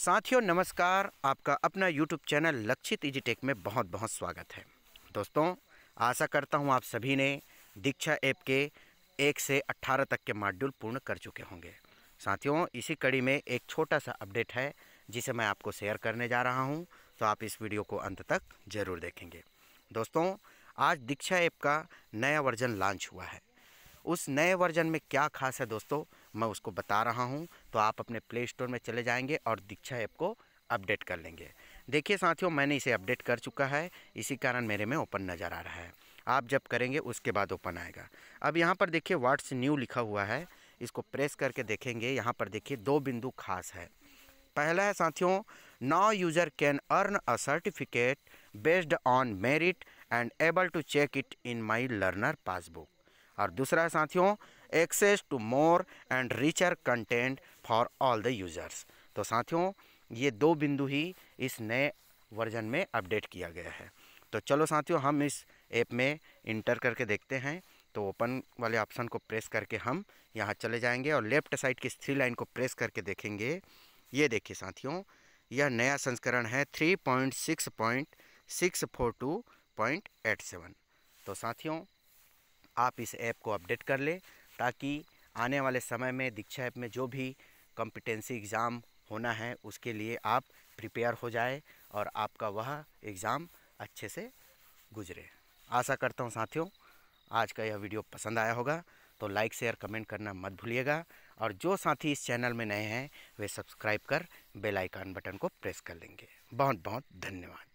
साथियों नमस्कार आपका अपना YouTube channel Lakshit easy tech में बहुत बहुत स्वागत है दोस्तों आशा करता हूं आप सभी ने दीक्षा ऐप के एक से अट्ठारह तक के मॉड्यूल पूर्ण कर चुके होंगे साथियों इसी कड़ी में एक छोटा सा अपडेट है जिसे मैं आपको शेयर करने जा रहा हूं तो आप इस वीडियो को अंत तक ज़रूर देखेंगे दोस्तों आज दीक्षा ऐप का नया वर्जन लॉन्च हुआ है उस नए वर्जन में क्या खास है दोस्तों मैं उसको बता रहा हूँ तो आप अपने प्ले स्टोर में चले जाएंगे और दीक्षा ऐप को अपडेट कर लेंगे देखिए साथियों मैंने इसे अपडेट कर चुका है इसी कारण मेरे में ओपन नज़र आ रहा है आप जब करेंगे उसके बाद ओपन आएगा अब यहाँ पर देखिए व्हाट्स न्यू लिखा हुआ है इसको प्रेस करके देखेंगे यहाँ पर देखिए दो बिंदु खास है पहला है साथियों now user can earn a certificate based on merit and able to check it in my learner passbook और दूसरा है साथियों access to more and richer content for all the users तो साथियों ये दो बिंदु ही इस नए वर्जन में अपडेट किया गया है तो चलो साथियों हम इस ऐप में इंटर करके देखते हैं तो ओपन वाले ऑप्शन को प्रेस करके हम यहाँ चले जाएंगे और लेफ्ट साइड की थ्री लाइन को प्रेस करके देखेंगे ये देखिए साथियों यह नया संस्करण है three point point six four two point eight seven तो साथियों आप इस ऐप को अपडेट कर लें ताकि आने वाले समय में दीक्षा ऐप में जो भी कॉम्पिटेंसी एग्ज़ाम होना है उसके लिए आप प्रिपेयर हो जाए और आपका वह एग्ज़ाम अच्छे से गुजरे आशा करता हूँ साथियों आज का यह वीडियो पसंद आया होगा तो लाइक शेयर कमेंट करना मत भूलिएगा और जो साथी इस चैनल में नए हैं वे सब्सक्राइब कर बेल आइकन बटन को प्रेस कर लेंगे बहुत बहुत धन्यवाद